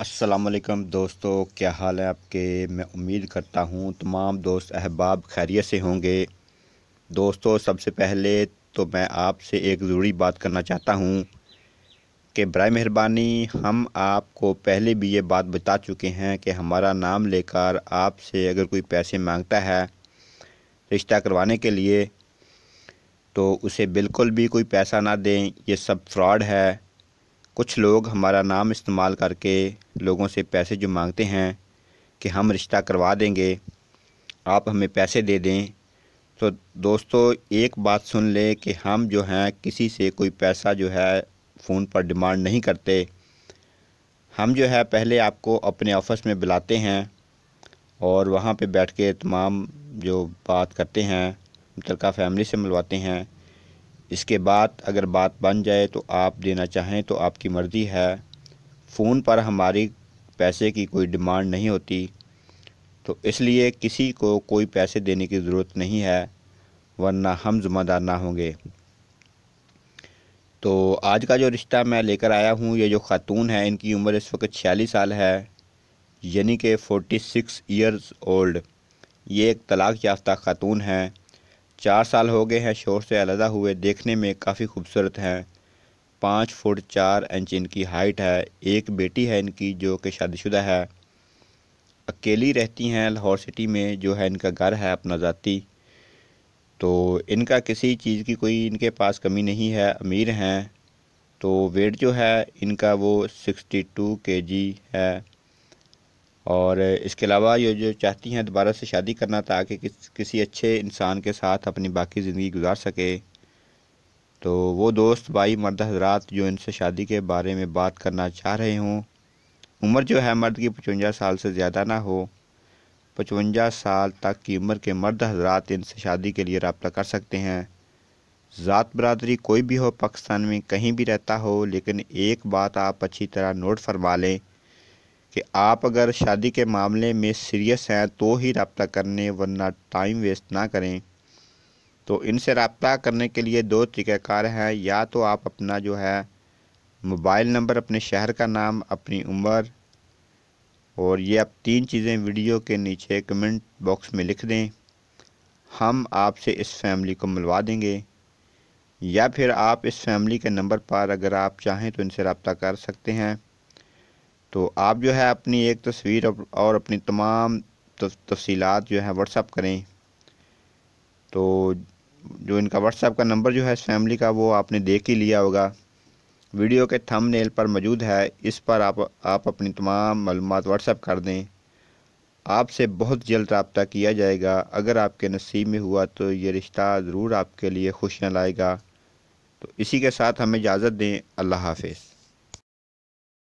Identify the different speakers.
Speaker 1: असलकम दोस्तों क्या हाल है आपके मैं उम्मीद करता हूँ तमाम दोस्त अहबाब खैरियत से होंगे दोस्तों सबसे पहले तो मैं आपसे एक ज़रूरी बात करना चाहता हूँ कि बर मेहरबानी हम आपको पहले भी ये बात बता चुके हैं कि हमारा नाम लेकर आपसे अगर कोई पैसे मांगता है रिश्ता करवाने के लिए तो उसे बिल्कुल भी कोई पैसा ना दें ये सब फ्रॉड है कुछ लोग हमारा नाम इस्तेमाल करके लोगों से पैसे जो मांगते हैं कि हम रिश्ता करवा देंगे आप हमें पैसे दे दें तो दोस्तों एक बात सुन ले कि हम जो हैं किसी से कोई पैसा जो है फ़ोन पर डिमांड नहीं करते हम जो है पहले आपको अपने ऑफिस में बुलाते हैं और वहाँ पे बैठ के तमाम जो बात करते हैं मुतलका फैमिली से मिलवाते हैं इसके बाद अगर बात बन जाए तो आप देना चाहें तो आपकी मर्ज़ी है फ़ोन पर हमारी पैसे की कोई डिमांड नहीं होती तो इसलिए किसी को कोई पैसे देने की ज़रूरत नहीं है वरना हम ज़िम्मेदार ना होंगे तो आज का जो रिश्ता मैं लेकर आया हूँ ये जो खातून है इनकी उम्र इस वक्त छियालीस साल है यानी कि फ़ोटी सिक्स ईयर्स ओल्ड ये एक तलाक़ याफ्ता खातून है चार साल हो गए हैं शोर से अलहदा हुए देखने में काफ़ी खूबसूरत हैं पाँच फुट चार इंच इनकी हाइट है एक बेटी है इनकी जो कि शादीशुदा है अकेली रहती हैं लाहौर सिटी में जो है इनका घर है अपना ज़ाती तो इनका किसी चीज़ की कोई इनके पास कमी नहीं है अमीर हैं तो वेट जो है इनका वो सिक्सटी टू के जी है और इसके अलावा ये जो चाहती हैं दोबारा से शादी करना ताकि किस किसी अच्छे इंसान के साथ अपनी बाकी ज़िंदगी गुजार सके तो वो दोस्त भाई मर्द हजरात जो इनसे शादी के बारे में बात करना चाह रहे हों उम्र जो है मर्द की पचवंजा साल से ज़्यादा ना हो पचवंजा साल तक की उम्र के मर्द हजरात इनसे शादी के लिए रबता कर सकते हैं ज़ात बरदरी कोई भी हो पाकिस्तान में कहीं भी रहता हो लेकिन एक बात आप अच्छी तरह नोट फरमा लें कि आप अगर शादी के मामले में सीरियस हैं तो ही रबता करने वरना टाइम वेस्ट ना करें तो इनसे रबता करने के लिए दो तरीक़ाकार हैं या तो आप अपना जो है मोबाइल नंबर अपने शहर का नाम अपनी उम्र और ये आप तीन चीज़ें वीडियो के नीचे कमेंट बॉक्स में लिख दें हम आपसे इस फैमिली को मिलवा देंगे या फिर आप इस फैमिली के नंबर पर अगर आप चाहें तो इनसे रबता कर सकते हैं तो आप जो है अपनी एक तस्वीर और अपनी तमाम तफसीलात जो है व्हाट्सअप करें तो जो इनका व्हाट्सअप का नंबर जो है इस फैमिली का वो आपने देख ही लिया होगा वीडियो के थंबनेल पर मौजूद है इस पर आप आप अपनी तमाम मालूम व्हाट्सअप कर दें आपसे बहुत जल्द रबता किया जाएगा अगर आपके नसीब में हुआ तो ये रिश्ता ज़रूर आपके लिए खुशियाँ लाएगा तो इसी के साथ हमें इजाज़त दें अल्लाह हाफिज़